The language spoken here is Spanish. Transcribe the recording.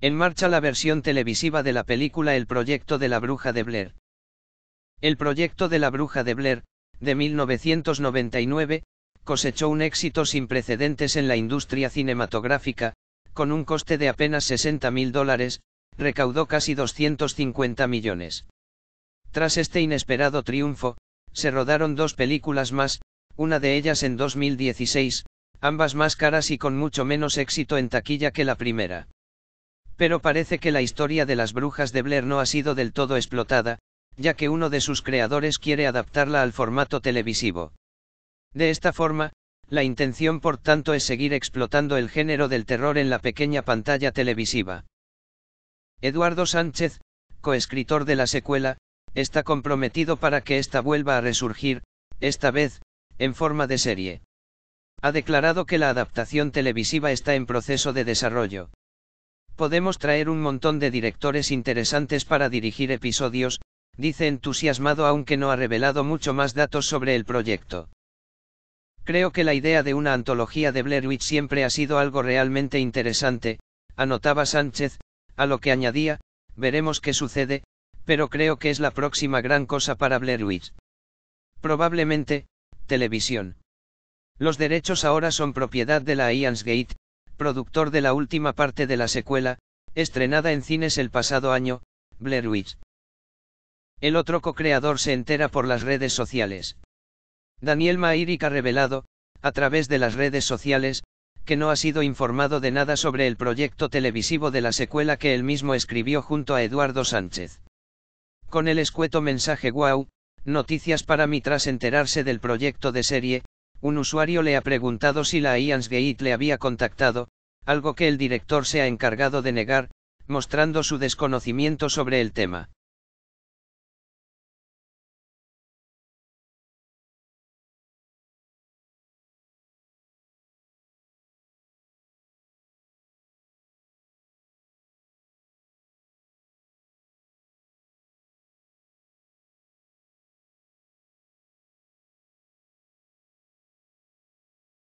En marcha la versión televisiva de la película El proyecto de la bruja de Blair. El proyecto de la bruja de Blair, de 1999, cosechó un éxito sin precedentes en la industria cinematográfica, con un coste de apenas 60 mil dólares, recaudó casi 250 millones. Tras este inesperado triunfo, se rodaron dos películas más, una de ellas en 2016, ambas más caras y con mucho menos éxito en taquilla que la primera. Pero parece que la historia de las brujas de Blair no ha sido del todo explotada, ya que uno de sus creadores quiere adaptarla al formato televisivo. De esta forma, la intención por tanto es seguir explotando el género del terror en la pequeña pantalla televisiva. Eduardo Sánchez, coescritor de la secuela, está comprometido para que esta vuelva a resurgir, esta vez, en forma de serie. Ha declarado que la adaptación televisiva está en proceso de desarrollo. Podemos traer un montón de directores interesantes para dirigir episodios, dice entusiasmado aunque no ha revelado mucho más datos sobre el proyecto. Creo que la idea de una antología de Blair Witch siempre ha sido algo realmente interesante, anotaba Sánchez, a lo que añadía, veremos qué sucede, pero creo que es la próxima gran cosa para Blair Witch. Probablemente, televisión. Los derechos ahora son propiedad de la Gate" productor de la última parte de la secuela, estrenada en cines el pasado año, Blair Witch. El otro co-creador se entera por las redes sociales. Daniel Maíric ha revelado, a través de las redes sociales, que no ha sido informado de nada sobre el proyecto televisivo de la secuela que él mismo escribió junto a Eduardo Sánchez. Con el escueto mensaje wow, noticias para mí tras enterarse del proyecto de serie, un usuario le ha preguntado si la Ian's Gate le había contactado, algo que el director se ha encargado de negar, mostrando su desconocimiento sobre el tema.